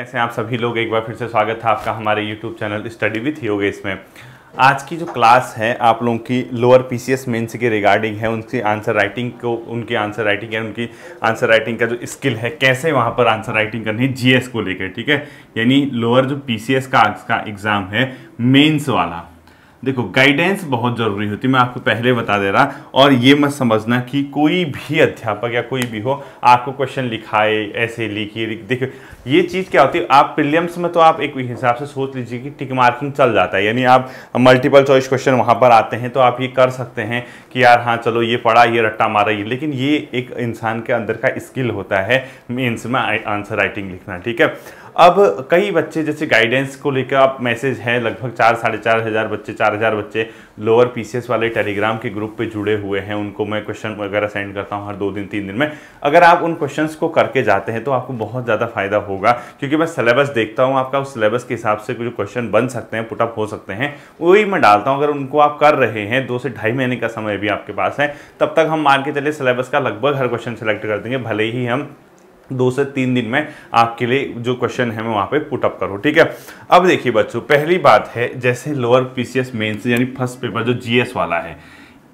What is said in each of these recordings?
कैसे आप सभी लोग एक बार फिर से स्वागत है आपका हमारे YouTube चैनल स्टडी विथ योगे इसमें आज की जो क्लास है आप लोगों की lower P C S mains के रिगार्डिंग है उनकी आंसर राइटिंग को उनकी आंसर राइटिंग है उनकी आंसर राइटिंग का जो स्किल है कैसे वहाँ पर आंसर राइटिंग करनी है जीएस को लेकर ठीक है यानी लोअर जो पी सी एस का, का एग्ज़ाम है मेन्स वाला देखो गाइडेंस बहुत ज़रूरी होती है मैं आपको पहले बता दे रहा और ये मत समझना कि कोई भी अध्यापक या कोई भी हो आपको क्वेश्चन लिखाए ऐसे लिखिए देखो ये चीज़ क्या होती है आप प्रिलियम्स में तो आप एक हिसाब से सोच लीजिए कि टिक मार्किंग चल जाता है यानी आप मल्टीपल चॉइस क्वेश्चन वहाँ पर आते हैं तो आप ये कर सकते हैं कि यार हाँ चलो ये पढ़ा ये रट्टा मारा ये लेकिन ये एक इंसान के अंदर का स्किल होता है मेन्स में आंसर राइटिंग लिखना ठीक है अब कई बच्चे जैसे गाइडेंस को लेकर आप मैसेज हैं लगभग चार साढ़े चार हज़ार बच्चे चार हज़ार बच्चे लोअर पीसीएस वाले टेलीग्राम के ग्रुप पे जुड़े हुए हैं उनको मैं क्वेश्चन वगैरह सेंड करता हूँ हर दो दिन तीन दिन में अगर आप उन क्वेश्चंस को करके जाते हैं तो आपको बहुत ज़्यादा फ़ायदा होगा क्योंकि मैं सिलेबस देखता हूँ आपका उस सिलेबस के हिसाब से जो क्वेश्चन बन सकते हैं पुटअप हो सकते हैं वही मैं डालता हूँ अगर उनको आप कर रहे हैं दो से ढाई महीने का समय भी आपके पास है तब तक हम मान के चले सिलेबस का लगभग हर क्वेश्चन सेलेक्ट कर देंगे भले ही हम दो से तीन दिन में आपके लिए जो क्वेश्चन है मैं वहाँ पे पुटअप करूँ ठीक है अब देखिए बच्चों पहली बात है जैसे लोअर पीसीएस मेंस यानी फर्स्ट पेपर जो जीएस वाला है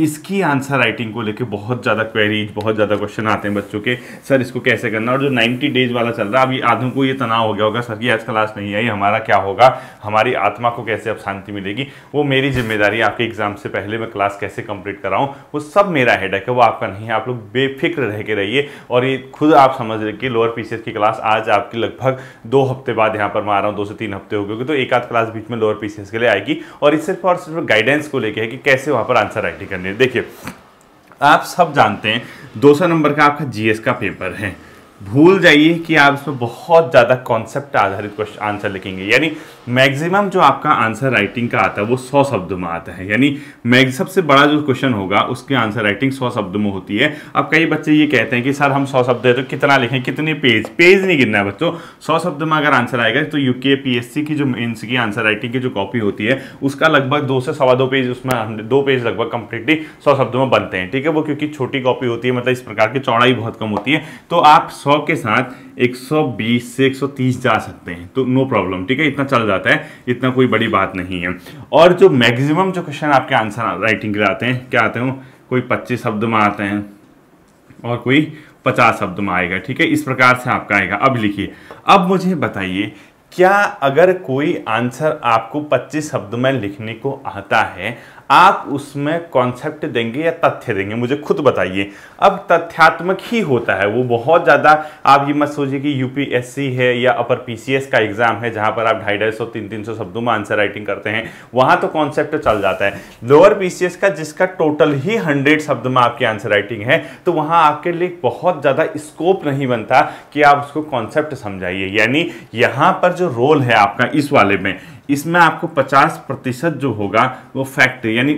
इसकी आंसर राइटिंग को लेके बहुत ज़्यादा क्वेरीज बहुत ज़्यादा क्वेश्चन आते हैं बच्चों के सर इसको कैसे करना और जो 90 डेज वाला चल रहा है अभी आदमी को ये तनाव हो गया होगा सर की आज क्लास नहीं आई हमारा क्या होगा हमारी आत्मा को कैसे अब शांति मिलेगी वो मेरी जिम्मेदारी आपके एग्जाम से पहले मैं क्लास कैसे कंप्लीट कराऊँ वो सब मेरा हेड है वो आपका नहीं है आप लोग बेफिक्र रह के रहिए और ये खुद आप समझ रहे कि लोअर पी की क्लास आज आपकी लगभग दो हफ्ते बाद यहाँ पर मैं आ रहा हूँ दो से तीन हफ्ते हो गए तो एक आध क्लास बीच में लोअर पी के लिए आएगी और इस सिर्फ और सिर्फ गाइडेंस को लेकर है कि कैसे वहाँ पर आंसर राइटिंग करने देखिए आप सब जानते हैं दो नंबर का आपका जीएस का पेपर है भूल जाइए कि आप इसमें बहुत ज़्यादा कॉन्सेप्ट आधारित क्वेश्चन आंसर लिखेंगे यानी मैक्सिमम जो आपका आंसर राइटिंग का आता है वो सौ शब्दों में आता है यानी सबसे बड़ा जो क्वेश्चन होगा उसकी आंसर राइटिंग सौ शब्दों में होती है अब कई बच्चे ये कहते हैं कि सर हम सौ शब्द है तो कितना लिखें कितने पेज पेज नहीं गिनना है बच्चों सौ शब्द में अगर आंसर आएगा तो यू के की जो मेन्स की आंसर राइटिंग की जो कॉपी होती है उसका लगभग दो से सवा दो पेज उसमें दो पेज लगभग कंप्लीटली सौ शब्दों में बनते हैं ठीक है वो क्योंकि छोटी कॉपी होती है मतलब इस प्रकार की चौड़ाई बहुत कम होती है तो आप सौ 100 के साथ 120 से 130 जा सकते हैं तो नो प्रॉब्लम ठीक है इतना चल जाता है इतना कोई बड़ी बात नहीं है और जो मैक्सिमम जो क्वेश्चन आपके आंसर राइटिंग के आते हैं क्या आते हैं कोई पच्चीस शब्द में आते हैं और कोई पचास शब्द में आएगा ठीक है इस प्रकार से आपका आएगा अब लिखिए अब मुझे बताइए क्या अगर कोई आंसर आपको 25 शब्द में लिखने को आता है आप उसमें कॉन्सेप्ट देंगे या तथ्य देंगे मुझे खुद बताइए अब तथ्यात्मक ही होता है वो बहुत ज़्यादा आप ये मत सोचिए कि यूपीएससी है या अपर पीसीएस का एग्ज़ाम है जहाँ पर आप ढाई ढाई सौ तीन तीन सौ शब्दों में आंसर राइटिंग करते हैं वहाँ तो कॉन्सेप्ट चल जाता है लोअर पीसीएस का जिसका टोटल ही हंड्रेड शब्द में आपकी आंसर राइटिंग है तो वहाँ आपके लिए बहुत ज़्यादा स्कोप नहीं बनता कि आप उसको कॉन्सेप्ट समझाइए यानी यहाँ पर जो रोल है आपका इस वाले में इसमें आपको 50 प्रतिशत जो होगा वो फैक्ट यानी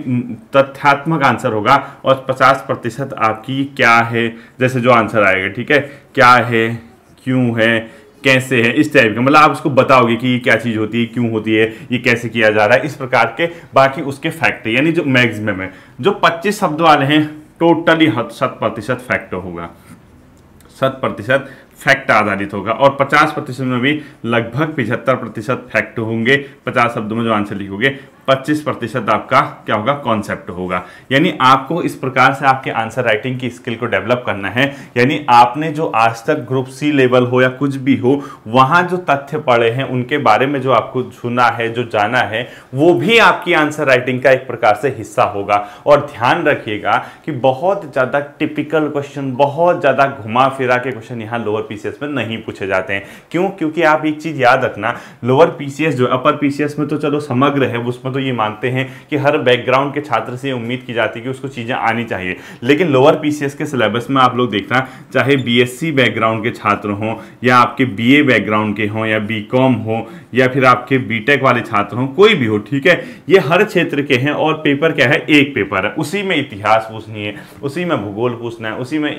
तथ्यात्मक आंसर होगा और 50 प्रतिशत आपकी क्या है जैसे जो आंसर आएगा ठीक है क्या है क्यों है कैसे है इस टाइप का मतलब आप उसको बताओगे कि ये क्या चीज़ होती है क्यों होती है ये कैसे किया जा रहा है इस प्रकार के बाकी उसके फैक्ट यानी जो मैग्जिम है जो पच्चीस शब्द वाले हैं टोटली शत प्रतिशत फैक्ट होगा शत प्रतिशत फैक्ट आधारित होगा और 50 प्रतिशत में भी लगभग पिछहत्तर प्रतिशत फैक्ट होंगे 50 शब्दों में जो आंसर लिखोगे 25 प्रतिशत आपका क्या होगा कॉन्सेप्ट होगा यानी आपको इस प्रकार से आपके आंसर राइटिंग की स्किल को डेवलप करना है यानी आपने जो आज तक ग्रुप सी लेवल हो या कुछ भी हो वहाँ जो तथ्य पड़े हैं उनके बारे में जो आपको सुना है जो जाना है वो भी आपकी आंसर राइटिंग का एक प्रकार से हिस्सा होगा और ध्यान रखिएगा कि बहुत ज़्यादा टिपिकल क्वेश्चन बहुत ज़्यादा घुमा फिरा के क्वेश्चन यहाँ लोअर पीसीएस में नहीं पूछे जाते हैं क्यों क्योंकि आप एक चीज़ याद रखना लोअर पीसीएस जो अपर पीसीएस में तो चलो समग्र है उसमें तो तो ये मानते हैं कि हर बैकग्राउंड के छात्र से उम्मीद की जाती है कि उसको चीज़ें आनी चाहिए लेकिन लोअर पी के सिलेबस में आप लोग देखना चाहे बी बैकग्राउंड के छात्र हों या आपके बी बैकग्राउंड के हों या बी हो या फिर आपके बी वाले छात्र हों कोई भी हो ठीक है ये हर क्षेत्र के हैं और पेपर क्या है एक पेपर है उसी में इतिहास पूछनी है उसी में भूगोल पूछना है उसी में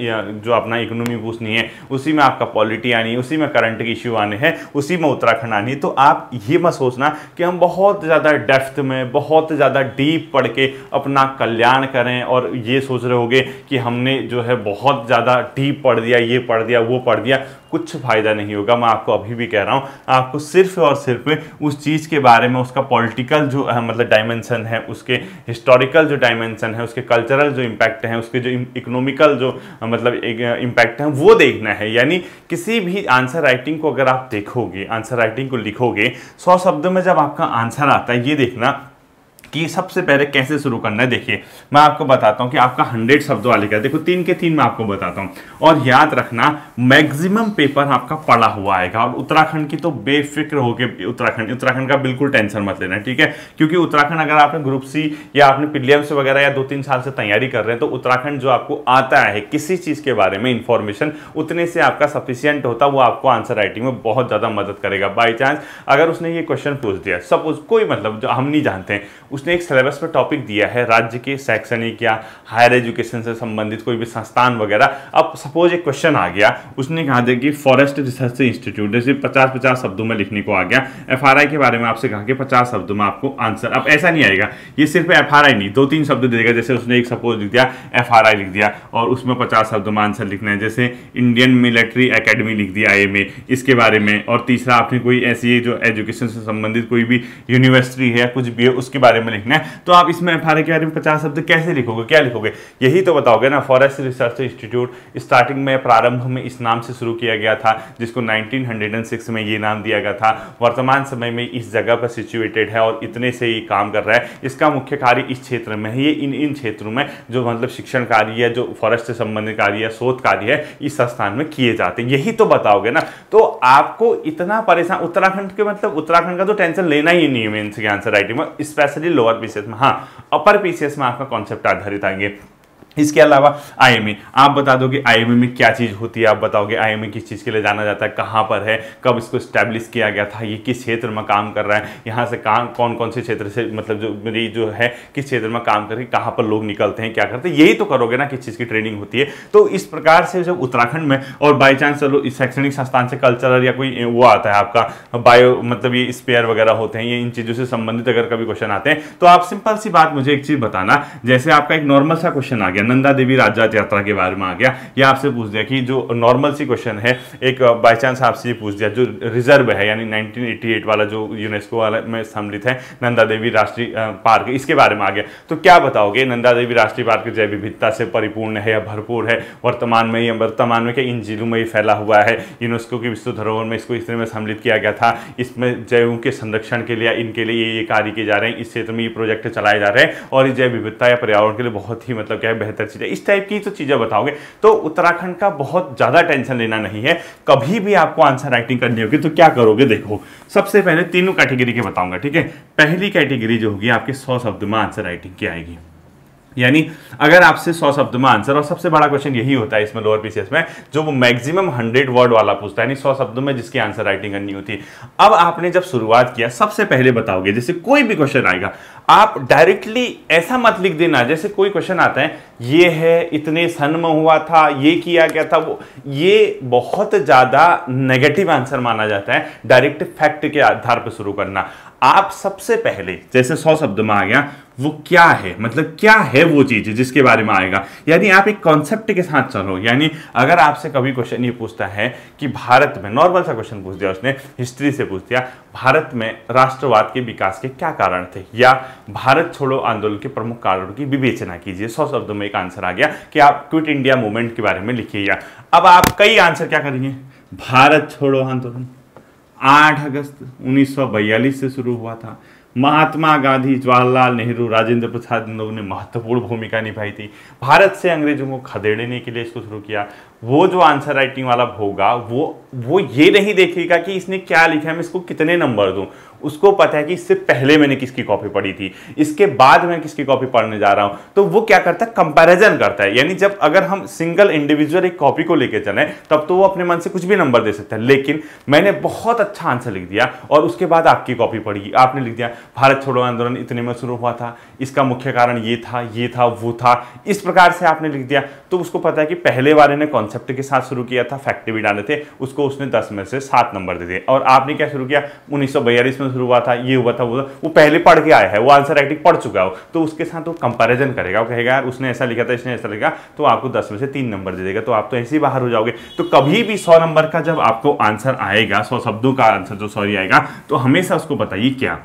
जो अपना इकोनॉमी पूछनी है उसी में आपका पॉलिटी आनी है उसी में करंट के इश्यू आने हैं उसी में उत्तराखंड आनी है तो आप ये मत सोचना कि हम बहुत ज़्यादा डेफ्थ में बहुत ज़्यादा डीप पढ़ के अपना कल्याण करें और ये सोच रहे होगे कि हमने जो है बहुत ज़्यादा डीप पढ़ दिया ये पढ़ दिया वो पढ़ दिया कुछ फ़ायदा नहीं होगा मैं आपको अभी भी कह रहा हूँ आपको सिर्फ और सिर्फ उस चीज़ के बारे में उसका पॉलिटिकल जो मतलब डायमेंशन है उसके हिस्टोरिकल जो डायमेंशन है उसके कल्चरल जो इम्पैक्ट हैं उसके जो इकोनॉमिकल जो मतलब इम्पैक्ट हैं वो देखना है यानी किसी भी आंसर राइटिंग को अगर आप देखोगे आंसर राइटिंग को लिखोगे सौ शब्दों में जब आपका आंसर आता है ये देखना कि सबसे पहले कैसे शुरू करना है देखिए मैं आपको बताता हूँ कि आपका हंड्रेड शब्दों वाले का देखो तीन के तीन मैं आपको बताता हूँ और याद रखना मैक्सिमम पेपर आपका पड़ा हुआ आएगा और उत्तराखंड की तो बेफिक्र होकर उत्तराखंड उत्तराखंड का बिल्कुल टेंशन मत लेना ठीक है क्योंकि उत्तराखंड अगर आपने ग्रुप सी या आपने प्रीलिम्स वगैरह या दो तीन साल से तैयारी कर रहे हैं तो उत्तराखंड जो आपको आता है किसी चीज़ के बारे में इंफॉर्मेशन उतने से आपका सफिशियंट होता वो आपको आंसर राइटिंग में बहुत ज़्यादा मदद करेगा बाई चांस अगर उसने ये क्वेश्चन पूछ दिया सपोज कोई मतलब जो हम नहीं जानते हैं उस उसने एक सिलेबस पर टॉपिक दिया है राज्य के शैक्षणिक या हायर एजुकेशन से संबंधित कोई भी संस्थान वगैरह अब सपोज एक क्वेश्चन आ गया उसने कहा था कि फॉरेस्ट रिसर्च इंस्टीट्यूट जैसे पचास पचास शब्दों में लिखने को आ गया एफ के बारे में आपसे कहा कि पचास शब्दों में आपको आंसर अब ऐसा नहीं आएगा ये सिर्फ एफ नहीं दो तीन शब्द देगा जैसे उसने एक सपोज लिख दिया एफ लिख दिया और उसमें पचास शब्दों में आंसर लिखना है जैसे इंडियन मिलिट्री अकेडमी लिख दिया आई इसके बारे में और तीसरा आपने कोई ऐसी जो एजुकेशन से संबंधित कोई भी यूनिवर्सिटी है कुछ भी है उसके बारे में लिखना है तो आप इसमें एफ के बारे में पचास शब्द कैसे लिखोगे क्या लिखोगे यही तो बताओगे ना फॉरेस्ट रिसर्च इंस्टीट्यूट स्टार्टिंग में प्रारंभ में इस नाम से शुरू किया गया था जिसको नाइनटीन में ये नाम दिया गया था वर्तमान समय में इस जगह पर सिचुएटेड है और इतने से ही काम कर रहा है इसका मुख्य कार्य इस क्षेत्र में है ये इन इन क्षेत्रों में जो मतलब शिक्षण कार्य है जो फॉरेस्ट से संबंधित कार्य है शोध कार्य है इस संस्थान में किए जाते हैं यही तो बताओगे ना तो आपको इतना परेशान उत्तराखंड के मतलब उत्तराखंड का तो टेंशन लेना ही नहीं है मेन्स के आंसर राइटिंग में स्पेशली लोअर पीसीएस में हाँ अपर पीसीएस में आपका कॉन्सेप्ट आधारित आएंगे इसके अलावा आईएमए आप बता दोगे आईएमए में क्या चीज़ होती है आप बताओगे आईएमए किस चीज़ के लिए जाना जाता है कहाँ पर है कब इसको स्टैब्लिश किया गया था ये किस क्षेत्र में काम कर रहा है यहाँ से कहाँ कौन कौन से क्षेत्र से मतलब जो मेरी जो है किस क्षेत्र में काम करके कहाँ पर लोग निकलते हैं क्या करते हैं यही तो करोगे ना किस चीज़ की ट्रेनिंग होती है तो इस प्रकार से जब उत्तराखंड में और बाई चांस चलो इस शैक्षणिक संस्थान से कल्चरल या कोई वो आता है आपका बायो मतलब ये स्पेयर वगैरह होते हैं ये इन चीज़ों से संबंधित अगर कभी क्वेश्चन आते हैं तो आप सिंपल सी बात मुझे एक चीज़ बताना जैसे आपका एक नॉर्मल सा क्वेश्चन आ गया नंदा देवी राजजात यात्रा के बारे में आ गया या आपसे पूछ दिया कि जो नॉर्मल सी क्वेश्चन है एक बाई चांस आपसे ये पूछ दिया जो रिजर्व है यानी 1988 वाला जो यूनेस्को वाला में सम्मिलित है नंदा देवी राष्ट्रीय पार्क इसके बारे में आ गया तो क्या बताओगे नंदा देवी राष्ट्रीय पार्क जैव विविधता से परिपूर्ण है या भरपूर है वर्तमान में या वर्तमान में क्या इन जिलों में ही फैला हुआ है यूनेस्को की विश्व धरोहर में इसको इस तरह में सम्मिलित किया गया था इसमें जैवों के संरक्षण के लिए इनके लिए ये कार्य किए जा रहे हैं इस क्षेत्र में ये प्रोजेक्ट चलाए जा रहे हैं और ये जैव विविधता या पर्यावरण के लिए बहुत ही मतलब क्या है बेहतर है इस टाइप की तो चीज़ें बताओगे तो उत्तराखंड का बहुत ज़्यादा टेंशन लेना नहीं है कभी भी आपको आंसर राइटिंग करनी होगी तो क्या करोगे देखो सबसे पहले तीनों कैटेगरी के बताऊंगा ठीक है पहली कैटेगरी जो होगी आपके सौ शब्द में आंसर राइटिंग की आएगी यानी अगर आपसे सौ शब्द में आंसर और सबसे बड़ा क्वेश्चन यही होता है इसमें लोअर पीसीएस में जो वो मैक्सिमम हंड्रेड वर्ड वाला पूछता है यानी सौ शब्दों में जिसकी आंसर राइटिंग करनी होती अब आपने जब शुरुआत किया सबसे पहले बताओगे जैसे कोई भी क्वेश्चन आएगा आप डायरेक्टली ऐसा मत लिख देना जैसे कोई क्वेश्चन आता है ये है इतने सन में हुआ था ये किया गया था वो ये बहुत ज़्यादा नेगेटिव आंसर माना जाता है डायरेक्ट फैक्ट के आधार पर शुरू करना आप सबसे पहले जैसे सौ शब्द में आ गया वो क्या है मतलब क्या है वो चीज़ जिसके बारे में आएगा यानी आप एक कॉन्सेप्ट के साथ चलो यानी अगर आपसे कभी क्वेश्चन ये पूछता है कि भारत में नॉर्मल सा क्वेश्चन पूछ दिया उसने हिस्ट्री से पूछ दिया भारत में राष्ट्रवाद के विकास के क्या कारण थे या भारत छोड़ो आंदोलन के प्रमुख कारणों की विवेचना कीजिए सौ शब्दों में एक आंसर आ गया कि आप क्विट इंडिया मूवमेंट के बारे में लिखिए या अब आप कई आंसर क्या करेंगे भारत छोड़ो आंदोलन 8 अगस्त 1942 से शुरू हुआ था महात्मा गांधी जवाहरलाल नेहरू राजेंद्र प्रसाद इन लोगों ने महत्वपूर्ण भूमिका निभाई थी भारत से अंग्रेजों को खदेड़ने के लिए इसको शुरू किया वो जो आंसर राइटिंग वाला होगा वो वो ये नहीं देखेगा कि इसने क्या लिखा है मैं इसको कितने नंबर दूँ उसको पता है कि इससे पहले मैंने किसकी कॉपी पढ़ी थी इसके बाद मैं किसकी कॉपी पढ़ने जा रहा हूं तो वो क्या करता है कंपैरिजन करता है यानी जब अगर हम सिंगल इंडिविजुअल एक कॉपी को लेकर चले तब तो वो अपने मन से कुछ भी नंबर दे सकता है लेकिन मैंने बहुत अच्छा आंसर लिख दिया और उसके बाद आपकी कॉपी पढ़ी आपने लिख दिया भारत छोड़ो आंदोलन इतने में शुरू हुआ था इसका मुख्य कारण ये था ये था वो था इस प्रकार से आपने लिख दिया तो उसको पता है कि पहले वाले ने कॉन्सेप्ट के साथ शुरू किया था फैक्ट्री भी डाले थे उसको उसने दस में से सात नंबर दे दिए और आपने क्या शुरू किया उन्नीस में क्वेश्चन शुरू हुआ था ये हुआ था वो वो पहले पढ़ के आया है वो आंसर राइटिंग पढ़ चुका हो तो उसके साथ वो कंपेरिजन करेगा वो कहेगा यार उसने ऐसा लिखा था इसने ऐसा लिखा तो आपको दस में से तीन नंबर दे देगा तो आप तो ऐसे ही बाहर हो जाओगे तो कभी भी सौ नंबर का जब आपको आंसर आएगा सौ शब्दों का आंसर जो सॉरी आएगा तो हमेशा उसको बताइए क्या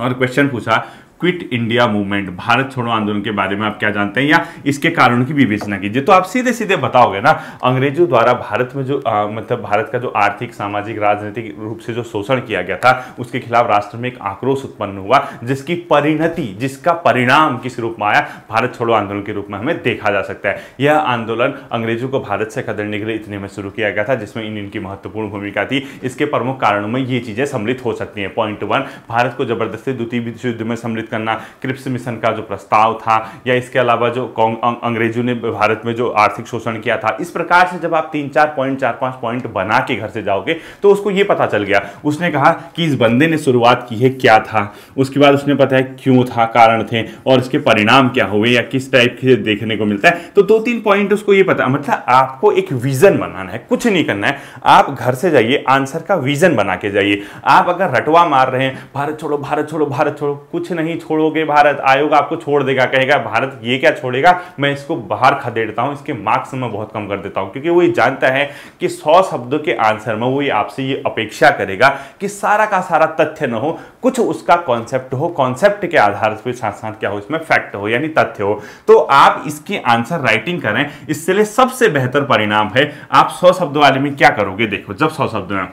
और क्वेश्चन पूछा क्विट इंडिया मूवमेंट भारत छोड़ो आंदोलन के बारे में आप क्या जानते हैं या इसके कारण की विवेचना कीजिए तो आप सीधे सीधे बताओगे ना अंग्रेजों द्वारा भारत में जो आ, मतलब भारत का जो आर्थिक सामाजिक राजनीतिक रूप से जो शोषण किया गया था उसके खिलाफ राष्ट्र में एक आक्रोश उत्पन्न हुआ जिसकी परिणति जिसका परिणाम किस रूप में आया भारत छोड़ो आंदोलन के रूप में हमें देखा जा सकता है यह आंदोलन अंग्रेजों को भारत से खदड़ने के लिए इतने में शुरू किया गया था जिसमें इन इनकी महत्वपूर्ण भूमिका थी इसके प्रमुख कारणों में ये चीज़ें सम्मिलित हो सकती हैं पॉइंट वन भारत को जबरदस्ती द्वितीय विश्व युद्ध में सम्मिलित करना क्रिप्स मिशन का जो प्रस्ताव था या इसके अलावा जो अंग्रेजों ने भारत में जो आर्थिक शोषण किया था इस प्रकार से जब आप तीन चार पॉइंट चार पांच पॉइंट बना के घर से जाओगे तो उसको ये पता चल गया उसने कहा कि इस बंदे ने शुरुआत की है क्या था उसके बाद उसने पता है क्यों था कारण थे और इसके परिणाम क्या हुए या किस टाइप के देखने को मिलता है तो दो तीन पॉइंट उसको ये पता मतलब आपको एक विजन बनाना है कुछ नहीं करना है आप घर से जाइए आंसर का विजन बना के जाइए आप अगर रटवा मार रहे हैं भारत छोड़ो भारत छोड़ो भारत छोड़ो कुछ नहीं छोड़ोगे भारत आयोग आपको छोड़ देगा कहेगा भारत ये क्या छोड़ेगा मैं इसको बाहर खदेड़ता हूँ इसके मार्क्स में बहुत कम कर देता हूँ क्योंकि वो ये जानता है कि सौ शब्दों के आंसर में वो ये आपसे ये अपेक्षा करेगा कि सारा का सारा तथ्य न हो कुछ उसका कॉन्सेप्ट हो कॉन्सेप्ट के आधार पर साथ साथ क्या हो इसमें फैक्ट हो यानी तथ्य हो तो आप इसके आंसर राइटिंग करें इससे लिए सबसे बेहतर परिणाम है आप सौ शब्द वाले में क्या करोगे देखो जब सौ शब्द में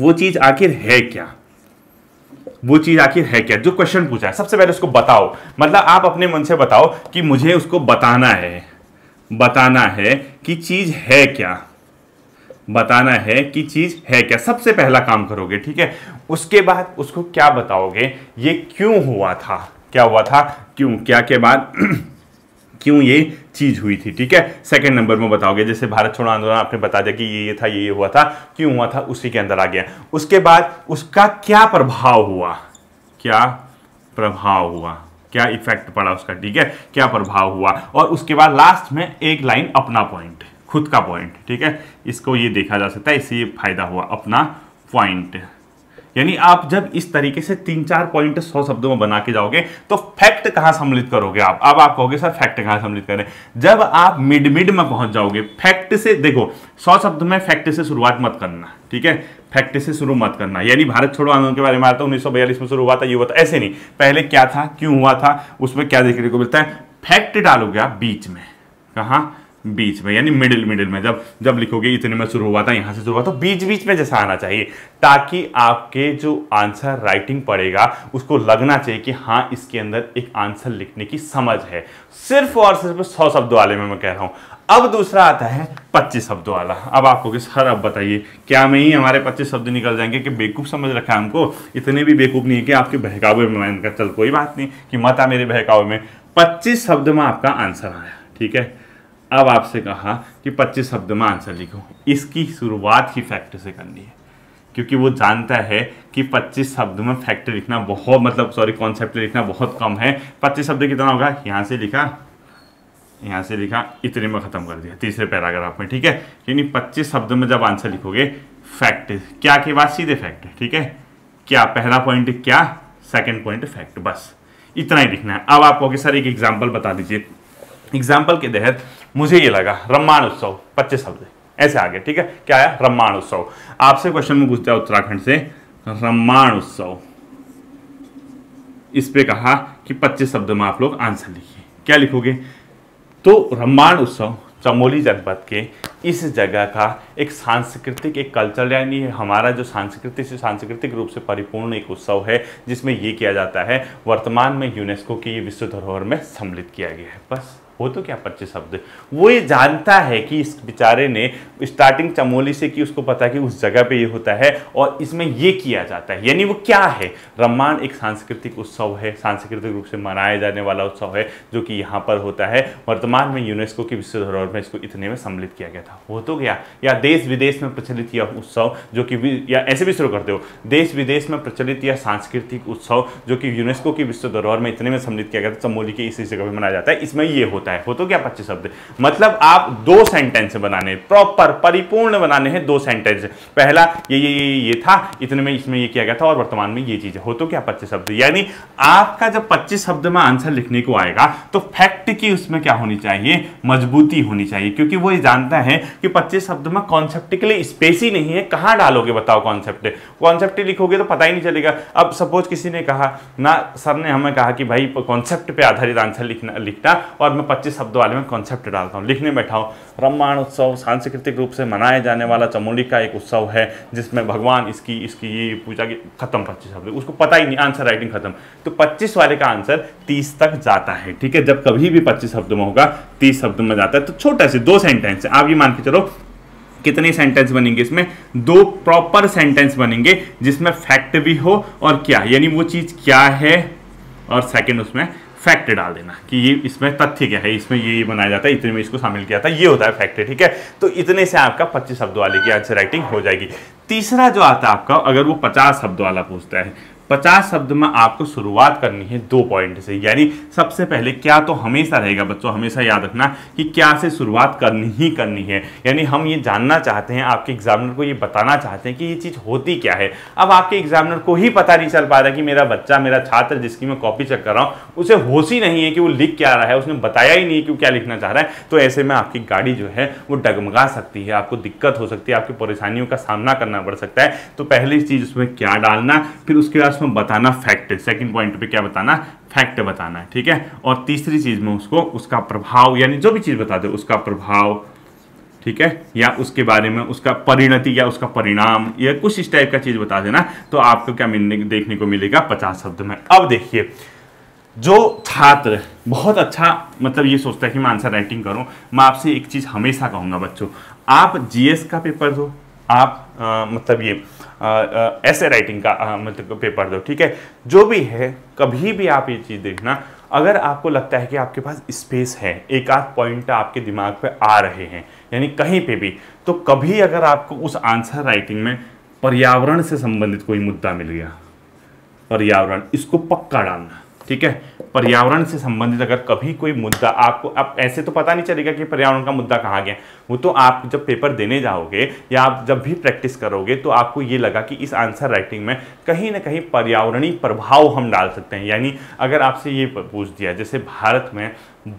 वो चीज आखिर है क्या वो चीज़ आखिर है क्या जो क्वेश्चन पूछा है सबसे पहले उसको बताओ मतलब आप अपने मन से बताओ कि मुझे उसको बताना है बताना है कि चीज़ है क्या बताना है कि चीज़ है क्या सबसे पहला काम करोगे ठीक है उसके बाद उसको क्या बताओगे ये क्यों हुआ था क्या हुआ था क्यों क्या के बाद क्यों ये चीज़ हुई थी ठीक है सेकंड नंबर में बताओगे जैसे भारत छोड़ो आंदोलन आपने बता दिया कि ये ये था ये ये हुआ था क्यों हुआ था उसी के अंदर आ गया उसके बाद उसका क्या प्रभाव हुआ क्या प्रभाव हुआ क्या इफेक्ट पड़ा उसका ठीक है क्या प्रभाव हुआ और उसके बाद लास्ट में एक लाइन अपना पॉइंट खुद का पॉइंट ठीक है इसको ये देखा जा सकता है इससे ये फायदा हुआ अपना पॉइंट यानी आप जब इस तरीके से तीन चार पॉइंट सौ शब्दों में बना के जाओगे तो फैक्ट कहां सम्मिलित करोगे आप अब आप कहोगे सर फैक्ट कहां सम्मिलित करें जब आप मिड मिड में पहुंच जाओगे फैक्ट से देखो सौ शब्द में फैक्ट से शुरुआत मत करना ठीक है फैक्ट से शुरू मत करना यानी भारत छोड़ो आंदोलन के बारे में आता उन्नीस में शुरू हुआ था ये हुआ था ऐसे नहीं पहले क्या था क्यों हुआ था उसमें क्या देखने को मिलता है फैक्ट डालोगे आप बीच में कहा बीच में यानी मिडिल मिडिल में जब जब लिखोगे इतने में शुरू हुआ था यहाँ से शुरू हुआ तो बीच बीच में जैसा आना चाहिए ताकि आपके जो आंसर राइटिंग पड़ेगा उसको लगना चाहिए कि हाँ इसके अंदर एक आंसर लिखने की समझ है सिर्फ और सिर्फ सौ शब्दों वाले में मैं कह रहा हूँ अब दूसरा आता है पच्चीस शब्दों वाला अब आपको कि सर अब बताइए क्या में ही हमारे पच्चीस शब्द निकल जाएंगे कि बेवकूफ़ समझ रखा है हमको इतने भी बेवकूफ़ नहीं है कि आपके बहकावे में मैंने कहा चल कोई बात नहीं कि मत आ मेरे बहकावे में पच्चीस शब्द में आपका आंसर आया ठीक है अब आपसे कहा कि 25 शब्द में आंसर लिखो इसकी शुरुआत ही फैक्टर से करनी है क्योंकि वो जानता है कि 25 शब्द में फैक्टर लिखना बहुत मतलब सॉरी कॉन्सेप्ट लिखना बहुत कम है 25 शब्द कितना होगा यहाँ से लिखा यहाँ से लिखा इतने में ख़त्म कर दिया तीसरे पैराग्राफ में ठीक है यानी पच्चीस शब्द में जब आंसर लिखोगे फैक्ट क्या के बाद सीधे फैक्ट ठीक है क्या पहला पॉइंट क्या सेकेंड पॉइंट फैक्ट बस इतना ही लिखना है अब आप सर एक एग्जाम्पल बता दीजिए एग्जाम्पल के तहत मुझे ये लगा रम्मान उत्सव पच्चीस शब्द ऐसे आगे ठीक है क्या आया रम्मान उत्सव आपसे क्वेश्चन में पूछता है उत्तराखंड से रम्मान उत्सव इस पे कहा कि पच्चीस शब्द में आप लोग आंसर लिखिए क्या लिखोगे तो रम्मान उत्सव चमोली जनपद के इस जगह का एक सांस्कृतिक एक कल्चर यानी हमारा जो सांस्कृतिक से सांस्कृतिक रूप से परिपूर्ण एक उत्सव है जिसमें ये किया जाता है वर्तमान में यूनेस्को की विश्व धरोहर में सम्मिलित किया गया है बस हो तो क्या पच्चे शब्द वो ये जानता है कि इस बेचारे ने स्टार्टिंग चमोली से कि उसको पता कि उस जगह पे ये होता है और इसमें ये किया जाता है यानी वो क्या है रम्मान एक सांस्कृतिक उत्सव है सांस्कृतिक रूप से मनाया जाने वाला उत्सव है जो कि यहाँ पर होता है वर्तमान में यूनेस्को की विश्व धरोहर में इसको इतने में सम्मिलित किया गया था हो तो गया या देश विदेश में प्रचलित यह उत्सव जो कि या ऐसे भी शुरू करते हो देश विदेश में प्रचलित यह सांस्कृतिक उत्सव जो कि यूनेस्को की विश्व धरोहर में इतने में सम्मिलित किया गया था चमोली के इसी जगह पर मनाया जाता है इसमें ये होता है होता है हो तो क्या पच्चीस शब्द मतलब आप दो सेंटेंस बनाने प्रॉपर परिपूर्ण बनाने हैं दो सेंटेंस पहला ये ये ये ये था इतने में इसमें ये किया गया था और वर्तमान में ये चीज हो तो क्या पच्चीस शब्द यानी आपका जब पच्चीस शब्द में आंसर लिखने को आएगा तो फैक्ट की उसमें क्या होनी चाहिए मजबूती होनी चाहिए क्योंकि वो ये जानता है कि पच्चीस शब्द में कॉन्सेप्ट के लिए स्पेस ही नहीं है कहाँ डालोगे बताओ कॉन्सेप्ट कॉन्सेप्ट लिखोगे तो पता ही नहीं चलेगा अब सपोज किसी ने कहा ना सर ने हमें कहा कि भाई कॉन्सेप्ट पे आधारित आंसर लिखना लिखना और मैं पच्चीस शब्दों वाले में कॉन्सेप्ट डालता हूँ लिखने बैठा रामायण उत्सव सांस्कृतिक रूप से मनाया जाने वाला चमोली का एक उत्सव है जिसमें भगवान इसकी इसकी ये पूजा की खत्म पच्चीस शब्द उसको पता ही नहीं आंसर राइटिंग खत्म तो पच्चीस वाले का आंसर तीस तक जाता है ठीक है जब कभी भी पच्चीस शब्द में होगा तीस शब्द में जाता है तो छोटा से दो सेंटेंस आप ये मान के चलो कितने सेंटेंस बनेंगे इसमें दो प्रॉपर सेंटेंस बनेंगे जिसमें फैक्ट भी हो और क्या यानी वो चीज़ क्या है और सेकंड उसमें फैक्ट डाल देना कि ये इसमें तथ्य क्या है इसमें ये बनाया जाता है इतने में इसको शामिल किया था ये होता है फैक्ट ठीक है तो इतने से आपका पच्चीस शब्द वाले की आंसर राइटिंग हो जाएगी तीसरा जो आता है आपका अगर वो पचास शब्द वाला पूछता है पचास शब्द में आपको शुरुआत करनी है दो पॉइंट से यानी सबसे पहले क्या तो हमेशा रहेगा बच्चों हमेशा याद रखना कि क्या से शुरुआत करनी ही करनी है यानी हम ये जानना चाहते हैं आपके एग्जामिनर को ये बताना चाहते हैं कि ये चीज़ होती क्या है अब आपके एग्जामिनर को ही पता नहीं चल पा रहा कि मेरा बच्चा मेरा छात्र जिसकी मैं कॉपी चेक कर रहा हूँ उसे होश ही नहीं है कि वो लिख क्या रहा है उसने बताया ही नहीं कि वो क्या लिखना चाह रहा है तो ऐसे में आपकी गाड़ी जो है वो डगमगा सकती है आपको दिक्कत हो सकती है आपकी परेशानियों का सामना करना पड़ सकता है तो पहली चीज़ उसमें क्या डालना फिर उसके बाद उसमें बताना फैक्ट सेकंड पॉइंट पे क्या बताना फैक्ट बताना है ठीक है और तीसरी चीज़ में उसको उसका प्रभाव यानी जो भी चीज़ बता दे उसका प्रभाव ठीक है या उसके बारे में उसका परिणति या उसका परिणाम या कुछ इस टाइप का चीज़ बता देना तो आपको क्या मिलने देखने को मिलेगा पचास शब्द में अब देखिए जो छात्र बहुत अच्छा मतलब ये सोचता है कि मैं आंसर राइटिंग करूं मैं आपसे एक चीज़ हमेशा कहूंगा बच्चों आप जीएस का पेपर दो आप आ, मतलब ये ऐसे राइटिंग का आ, मतलब पेपर दो ठीक है जो भी है कभी भी आप ये चीज़ देखना अगर आपको लगता है कि आपके पास स्पेस है एक आध पॉइंट आपके दिमाग पे आ रहे हैं यानी कहीं पे भी तो कभी अगर आपको उस आंसर राइटिंग में पर्यावरण से संबंधित कोई मुद्दा मिल गया पर्यावरण इसको पक्का डालना ठीक है पर्यावरण से संबंधित अगर कभी कोई मुद्दा आपको आप ऐसे तो पता नहीं चलेगा कि पर्यावरण का मुद्दा कहाँ गया वो तो आप जब पेपर देने जाओगे या आप जब भी प्रैक्टिस करोगे तो आपको ये लगा कि इस आंसर राइटिंग में कहीं ना कहीं पर्यावरणीय प्रभाव हम डाल सकते हैं यानी अगर आपसे ये पूछ दिया जैसे भारत में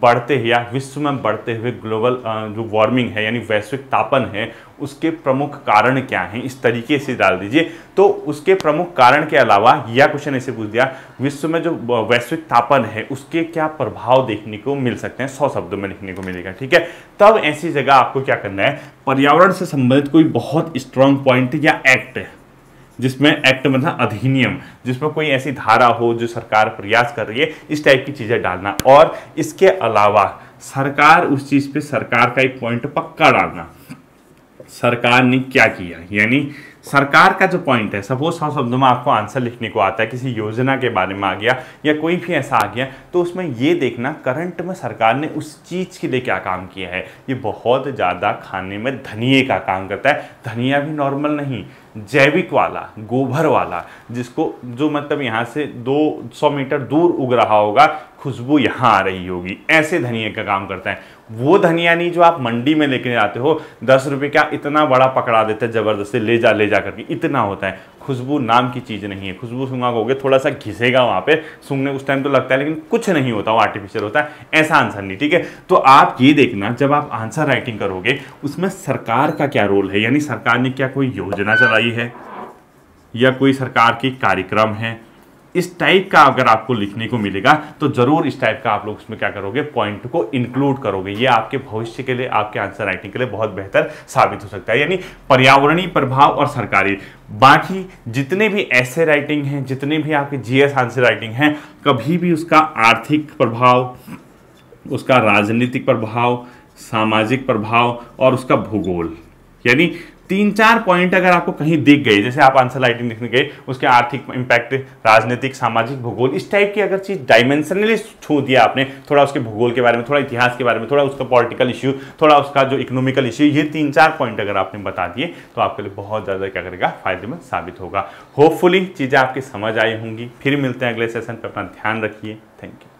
बढ़ते या विश्व में बढ़ते हुए ग्लोबल जो वार्मिंग है यानी वैश्विक तापन है उसके प्रमुख कारण क्या हैं इस तरीके से डाल दीजिए तो उसके प्रमुख कारण के अलावा यह क्वेश्चन ऐसे पूछ दिया विश्व में जो वैश्विक तापन है उसके क्या प्रभाव देखने को मिल सकते हैं सौ शब्दों में लिखने को मिलेगा ठीक है तब ऐसी जगह आपको क्या करना है पर्यावरण से संबंधित कोई बहुत स्ट्रांग पॉइंट या एक्ट जिसमें एक्ट मतलब अधिनियम जिसमें कोई ऐसी धारा हो जो सरकार प्रयास कर रही है इस टाइप की चीज़ें डालना और इसके अलावा सरकार उस चीज़ पे सरकार का एक पॉइंट पक्का डालना सरकार ने क्या किया यानी सरकार का जो पॉइंट है सपोज सौ शब्दों में आपको आंसर लिखने को आता है किसी योजना के बारे में आ गया या कोई भी ऐसा आ गया तो उसमें ये देखना करंट में सरकार ने उस चीज़ के लिए क्या काम किया है ये बहुत ज़्यादा खाने में धनिए का काम करता है धनिया भी नॉर्मल नहीं जैविक वाला गोबर वाला जिसको जो मतलब यहाँ से 200 मीटर दूर उग रहा होगा खुशबू यहाँ आ रही होगी ऐसे धनिया का काम करता है वो धनिया नहीं जो आप मंडी में लेके जाते हो दस रुपये का इतना बड़ा पकड़ा देते हैं ज़बरदस्ती ले जा ले जा करके इतना होता है खुशबू नाम की चीज़ नहीं है खुशबू सूंघाओगे थोड़ा सा घिसेगा वहाँ पे सूंघने उस टाइम तो लगता है लेकिन कुछ नहीं होता वो आर्टिफिशियल होता है ऐसा आंसर नहीं ठीक है तो आप ये देखना जब आप आंसर राइटिंग करोगे उसमें सरकार का क्या रोल है यानी सरकार ने क्या कोई योजना चलाई है या कोई सरकार की कार्यक्रम है इस टाइप का अगर आपको लिखने को मिलेगा तो ज़रूर इस टाइप का आप लोग उसमें क्या करोगे पॉइंट को इंक्लूड करोगे ये आपके भविष्य के लिए आपके आंसर राइटिंग के लिए बहुत बेहतर साबित हो सकता है यानी पर्यावरणीय प्रभाव और सरकारी बाकी जितने भी ऐसे राइटिंग हैं जितने भी आपके जीएस आंसर राइटिंग हैं कभी भी उसका आर्थिक प्रभाव उसका राजनीतिक प्रभाव सामाजिक प्रभाव और उसका भूगोल यानी तीन चार पॉइंट अगर आपको कहीं दिख गई जैसे आप आंसर लाइटिंग लिखने गए उसके आर्थिक इंपैक्ट राजनीतिक सामाजिक भूगोल इस टाइप की अगर चीज़ डायमेंशनली छू दिया आपने थोड़ा उसके भूगोल के बारे में थोड़ा इतिहास के बारे में थोड़ा उसका पॉलिटिकल इश्यू थोड़ा उसका जो इकोनॉमिकल इश्यू ये तीन चार पॉइंट अगर आपने बता दिए तो आपके लिए बहुत ज़्यादा क्या करेगा फायदेमंद साबित होगा होपफुली चीज़ें आपकी समझ आई होंगी फिर मिलते हैं अगले सेशन पर अपना ध्यान रखिए थैंक यू